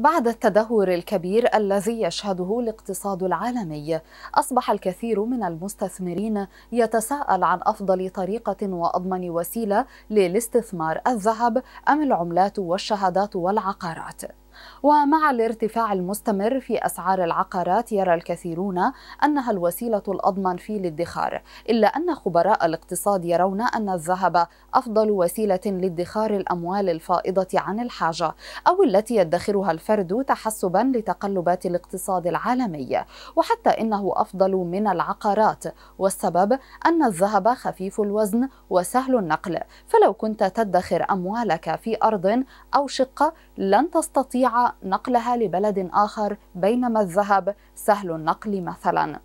بعد التدهور الكبير الذي يشهده الاقتصاد العالمي اصبح الكثير من المستثمرين يتساءل عن افضل طريقه واضمن وسيله للاستثمار الذهب ام العملات والشهادات والعقارات ومع الارتفاع المستمر في أسعار العقارات يرى الكثيرون أنها الوسيلة الأضمن في الادخار إلا أن خبراء الاقتصاد يرون أن الذهب أفضل وسيلة لادخار الأموال الفائضة عن الحاجة أو التي يدخرها الفرد تحسبا لتقلبات الاقتصاد العالمي وحتى إنه أفضل من العقارات والسبب أن الذهب خفيف الوزن وسهل النقل فلو كنت تدخر أموالك في أرض أو شقة لن تستطيع نقلها لبلد آخر بينما الذهب سهل النقل مثلاً.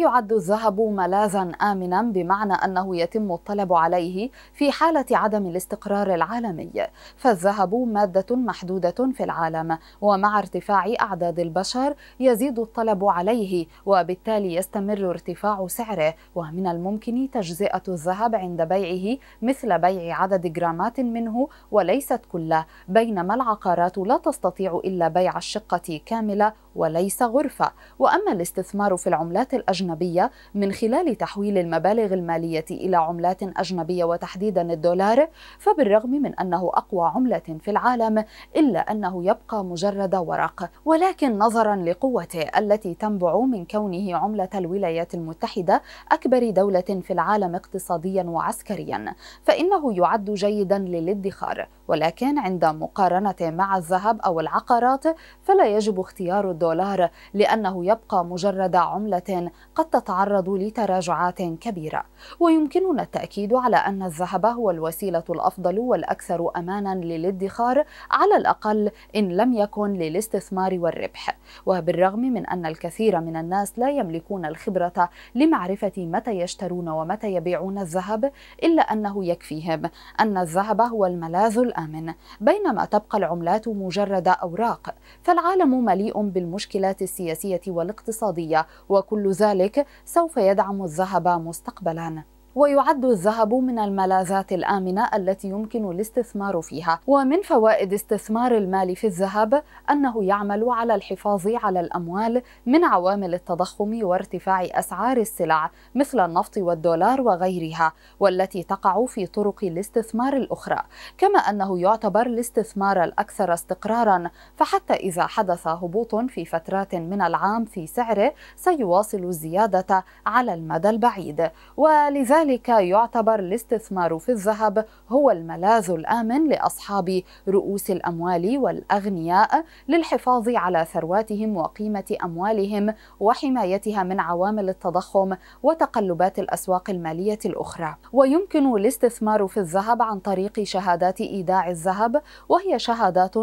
يعد الذهب ملاذا امنا بمعنى انه يتم الطلب عليه في حاله عدم الاستقرار العالمي فالذهب ماده محدوده في العالم ومع ارتفاع اعداد البشر يزيد الطلب عليه وبالتالي يستمر ارتفاع سعره ومن الممكن تجزئه الذهب عند بيعه مثل بيع عدد جرامات منه وليست كله بينما العقارات لا تستطيع الا بيع الشقه كامله وليس غرفة وأما الاستثمار في العملات الأجنبية من خلال تحويل المبالغ المالية إلى عملات أجنبية وتحديدا الدولار فبالرغم من أنه أقوى عملة في العالم إلا أنه يبقى مجرد ورق ولكن نظرا لقوته التي تنبع من كونه عملة الولايات المتحدة أكبر دولة في العالم اقتصاديا وعسكريا فإنه يعد جيدا للادخار ولكن عند مقارنة مع الذهب أو العقارات فلا يجب اختيار الدولار لأنه يبقى مجرد عملة قد تتعرض لتراجعات كبيرة ويمكننا التأكيد على أن الذهب هو الوسيلة الأفضل والأكثر أمانا للادخار على الأقل إن لم يكن للاستثمار والربح وبالرغم من أن الكثير من الناس لا يملكون الخبرة لمعرفة متى يشترون ومتى يبيعون الذهب إلا أنه يكفيهم أن الذهب هو الملاذ الآمن بينما تبقى العملات مجرد أوراق فالعالم مليء بال المشكلات السياسية والاقتصادية وكل ذلك سوف يدعم الذهب مستقبلاً ويعد الذهب من الملاذات الآمنة التي يمكن الاستثمار فيها ومن فوائد استثمار المال في الذهب أنه يعمل على الحفاظ على الأموال من عوامل التضخم وارتفاع أسعار السلع مثل النفط والدولار وغيرها والتي تقع في طرق الاستثمار الأخرى كما أنه يعتبر الاستثمار الأكثر استقرارا فحتى إذا حدث هبوط في فترات من العام في سعره سيواصل الزيادة على المدى البعيد ولذلك لذلك يعتبر الاستثمار في الذهب هو الملاذ الامن لاصحاب رؤوس الاموال والاغنياء للحفاظ على ثرواتهم وقيمه اموالهم وحمايتها من عوامل التضخم وتقلبات الاسواق الماليه الاخرى ويمكن الاستثمار في الذهب عن طريق شهادات ايداع الذهب وهي شهادات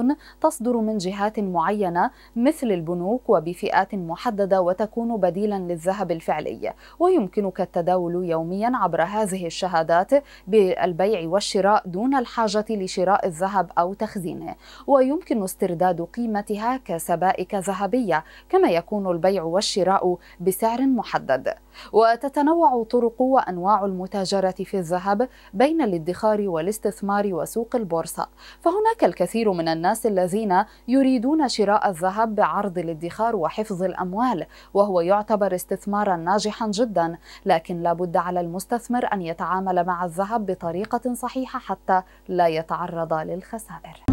تصدر من جهات معينه مثل البنوك وبفئات محدده وتكون بديلا للذهب الفعلي ويمكنك التداول يوميا عبر هذه الشهادات بالبيع والشراء دون الحاجة لشراء الذهب أو تخزينه ويمكن استرداد قيمتها كسبائك ذهبية كما يكون البيع والشراء بسعر محدد وتتنوع طرق وأنواع المتاجرة في الذهب بين الادخار والاستثمار وسوق البورصة فهناك الكثير من الناس الذين يريدون شراء الذهب بعرض الادخار وحفظ الأموال وهو يعتبر استثمارا ناجحا جدا لكن لا بد على المستثمر المستثمر أن يتعامل مع الذهب بطريقة صحيحة حتى لا يتعرض للخسائر.